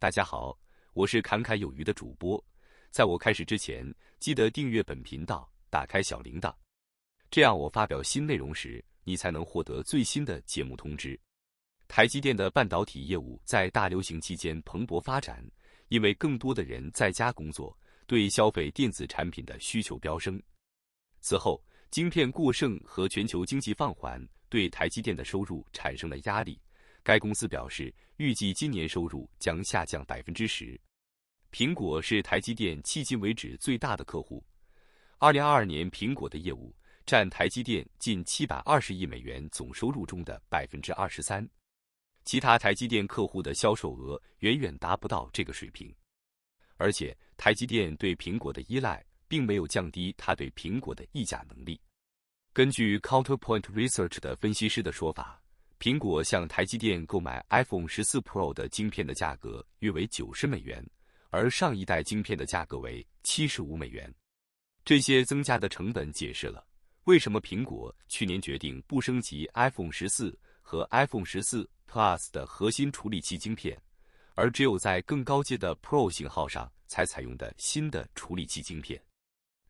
大家好，我是侃侃有余的主播。在我开始之前，记得订阅本频道，打开小铃铛，这样我发表新内容时，你才能获得最新的节目通知。台积电的半导体业务在大流行期间蓬勃发展，因为更多的人在家工作，对消费电子产品的需求飙升。此后，晶片过剩和全球经济放缓对台积电的收入产生了压力。该公司表示，预计今年收入将下降百分之十。苹果是台积电迄今为止最大的客户。二零二二年，苹果的业务占台积电近七百二十亿美元总收入中的百分之二十三。其他台积电客户的销售额远远达不到这个水平。而且，台积电对苹果的依赖并没有降低它对苹果的议价能力。根据 Counterpoint Research 的分析师的说法。苹果向台积电购买 iPhone 十四 Pro 的晶片的价格约为九十美元，而上一代晶片的价格为七十五美元。这些增加的成本解释了为什么苹果去年决定不升级 iPhone 十四和 iPhone 十四 Plus 的核心处理器晶片，而只有在更高阶的 Pro 型号上才采用的新的处理器晶片。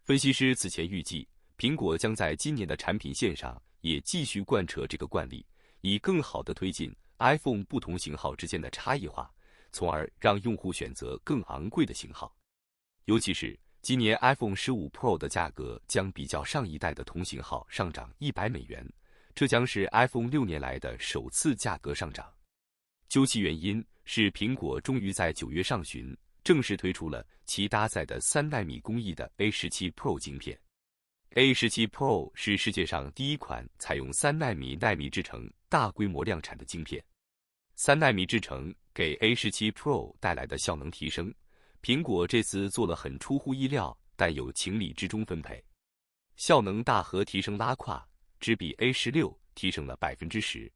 分析师此前预计，苹果将在今年的产品线上也继续贯彻这个惯例。以更好地推进 iPhone 不同型号之间的差异化，从而让用户选择更昂贵的型号。尤其是今年 iPhone 15 Pro 的价格将比较上一代的同型号上涨100美元，这将是 iPhone 六年来的首次价格上涨。究其原因，是苹果终于在九月上旬正式推出了其搭载的三纳米工艺的 A17 Pro 晶片。A 十七 Pro 是世界上第一款采用三纳米纳米制成大规模量产的晶片。三纳米制成给 A 十七 Pro 带来的效能提升，苹果这次做了很出乎意料，但有情理之中分配。效能大和提升拉胯，只比 A 十六提升了百分之十，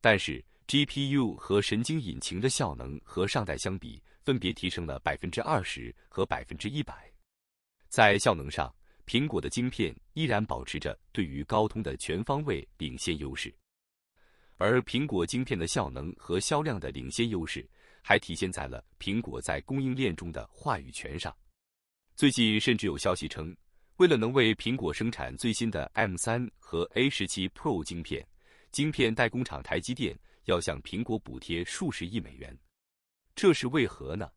但是 GPU 和神经引擎的效能和上代相比，分别提升了百分之二十和百分之一百。在效能上。苹果的晶片依然保持着对于高通的全方位领先优势，而苹果晶片的效能和销量的领先优势，还体现在了苹果在供应链中的话语权上。最近甚至有消息称，为了能为苹果生产最新的 M 三和 A 十七 Pro 晶片，晶片代工厂台积电要向苹果补贴数十亿美元。这是为何呢？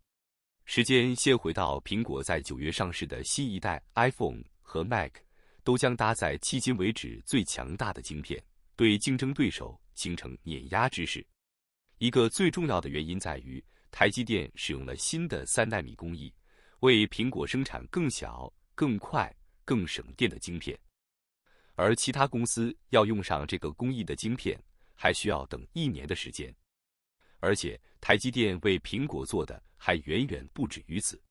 时间先回到苹果在九月上市的新一代 iPhone。和 Mac 都将搭载迄今为止最强大的晶片，对竞争对手形成碾压之势。一个最重要的原因在于，台积电使用了新的三纳米工艺，为苹果生产更小、更快、更省电的晶片。而其他公司要用上这个工艺的晶片，还需要等一年的时间。而且，台积电为苹果做的还远远不止于此。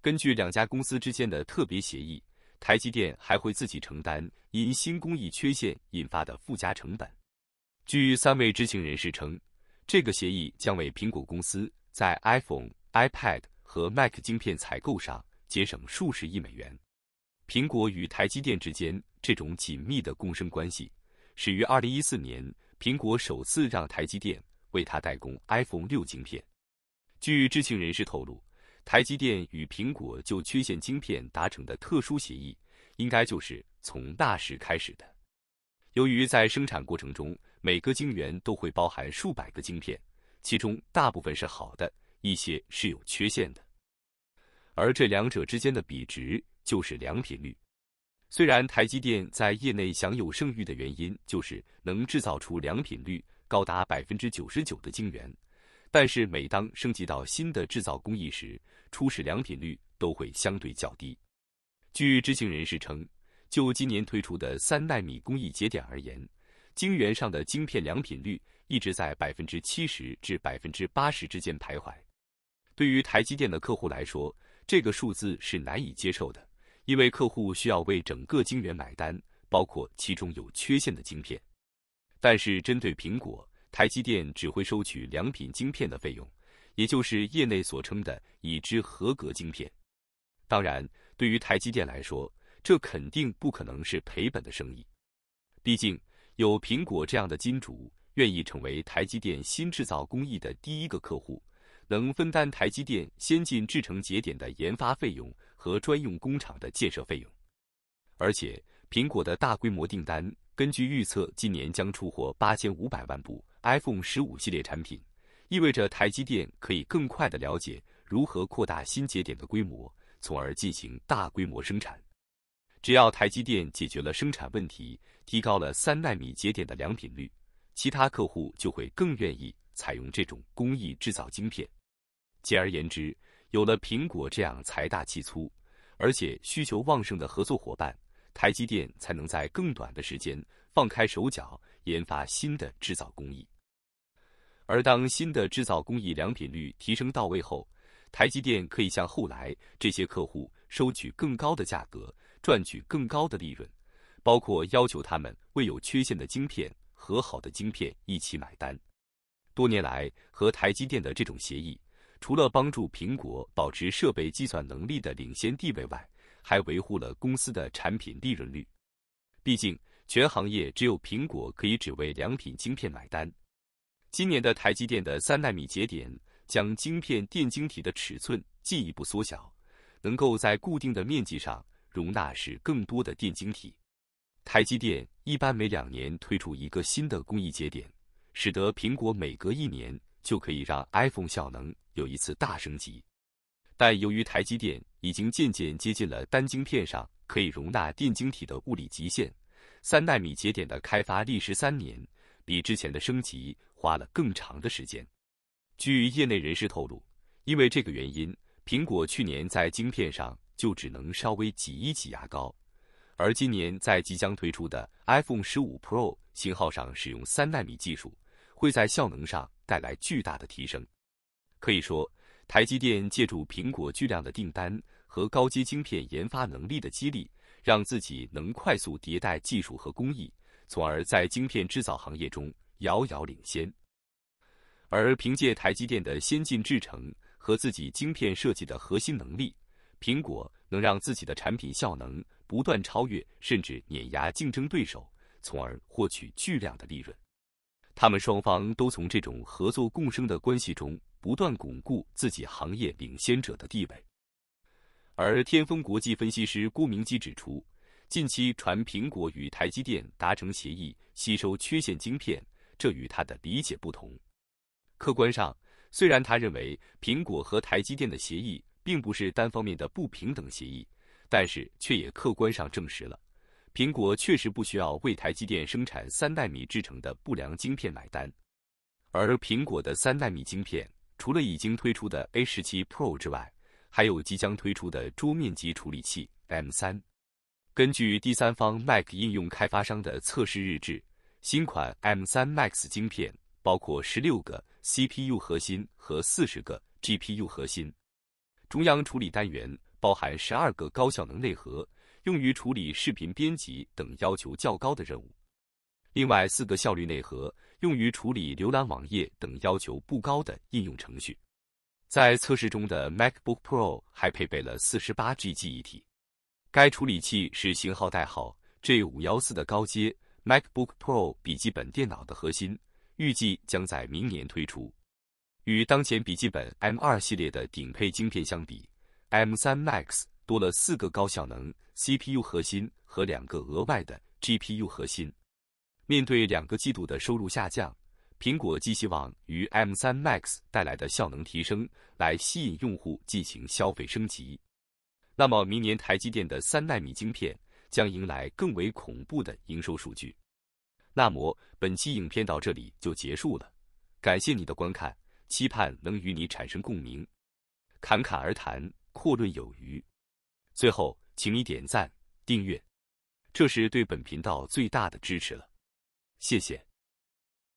根据两家公司之间的特别协议。台积电还会自己承担因新工艺缺陷引发的附加成本。据三位知情人士称，这个协议将为苹果公司在 iPhone、iPad 和 Mac 晶片采购上节省数十亿美元。苹果与台积电之间这种紧密的共生关系始于2014年，苹果首次让台积电为它代工 iPhone 六晶片。据知情人士透露。台积电与苹果就缺陷晶片达成的特殊协议，应该就是从那时开始的。由于在生产过程中，每个晶圆都会包含数百个晶片，其中大部分是好的，一些是有缺陷的。而这两者之间的比值就是良品率。虽然台积电在业内享有盛誉的原因，就是能制造出良品率高达百分之九十九的晶圆。但是，每当升级到新的制造工艺时，初始良品率都会相对较低。据知情人士称，就今年推出的三纳米工艺节点而言，晶圆上的晶片良品率一直在百分之七十至百分之八十之间徘徊。对于台积电的客户来说，这个数字是难以接受的，因为客户需要为整个晶圆买单，包括其中有缺陷的晶片。但是，针对苹果。台积电只会收取良品晶片的费用，也就是业内所称的已知合格晶片。当然，对于台积电来说，这肯定不可能是赔本的生意。毕竟，有苹果这样的金主愿意成为台积电新制造工艺的第一个客户，能分担台积电先进制程节点的研发费用和专用工厂的建设费用。而且，苹果的大规模订单，根据预测，今年将出货八千五百万部。iPhone 十五系列产品意味着台积电可以更快地了解如何扩大新节点的规模，从而进行大规模生产。只要台积电解决了生产问题，提高了三纳米节点的良品率，其他客户就会更愿意采用这种工艺制造晶片。简而言之，有了苹果这样财大气粗而且需求旺盛的合作伙伴，台积电才能在更短的时间放开手脚研发新的制造工艺。而当新的制造工艺良品率提升到位后，台积电可以向后来这些客户收取更高的价格，赚取更高的利润，包括要求他们为有缺陷的晶片和好的晶片一起买单。多年来，和台积电的这种协议，除了帮助苹果保持设备计算能力的领先地位外，还维护了公司的产品利润率。毕竟，全行业只有苹果可以只为良品晶片买单。今年的台积电的三纳米节点将晶片电晶体的尺寸进一步缩小，能够在固定的面积上容纳使更多的电晶体。台积电一般每两年推出一个新的工艺节点，使得苹果每隔一年就可以让 iPhone 效能有一次大升级。但由于台积电已经渐渐接近了单晶片上可以容纳电晶体的物理极限，三纳米节点的开发历时三年，比之前的升级。花了更长的时间。据业内人士透露，因为这个原因，苹果去年在晶片上就只能稍微挤一挤牙膏，而今年在即将推出的 iPhone 15 Pro 型号上使用三纳米技术，会在效能上带来巨大的提升。可以说，台积电借助苹果巨量的订单和高阶晶片研发能力的激励，让自己能快速迭代技术和工艺，从而在晶片制造行业中。遥遥领先，而凭借台积电的先进制程和自己晶片设计的核心能力，苹果能让自己的产品效能不断超越甚至碾压竞争对手，从而获取巨量的利润。他们双方都从这种合作共生的关系中不断巩固自己行业领先者的地位。而天风国际分析师郭明基指出，近期传苹果与台积电达成协议，吸收缺陷晶片。这与他的理解不同。客观上，虽然他认为苹果和台积电的协议并不是单方面的不平等协议，但是却也客观上证实了，苹果确实不需要为台积电生产三纳米制成的不良晶片买单。而苹果的三纳米晶片，除了已经推出的 A17 Pro 之外，还有即将推出的桌面级处理器 M3。根据第三方 Mac 应用开发商的测试日志。新款 M 三 Max 芯片包括十六个 CPU 核心和四十个 GPU 核心，中央处理单元包含十二个高效能内核，用于处理视频编辑等要求较高的任务；另外四个效率内核用于处理浏览网页等要求不高的应用程序。在测试中的 MacBook Pro 还配备了四十八 G 记忆体，该处理器是型号代号 G 五幺四的高阶。MacBook Pro 笔记本电脑的核心预计将在明年推出。与当前笔记本 M2 系列的顶配晶片相比，M3 Max 多了四个高效能 CPU 核心和两个额外的 GPU 核心。面对两个季度的收入下降，苹果寄希望于 M3 Max 带来的效能提升，来吸引用户进行消费升级。那么，明年台积电的三纳米晶片？将迎来更为恐怖的营收数据。那么本期影片到这里就结束了，感谢你的观看，期盼能与你产生共鸣。侃侃而谈，阔论有余。最后，请你点赞、订阅，这是对本频道最大的支持了。谢谢。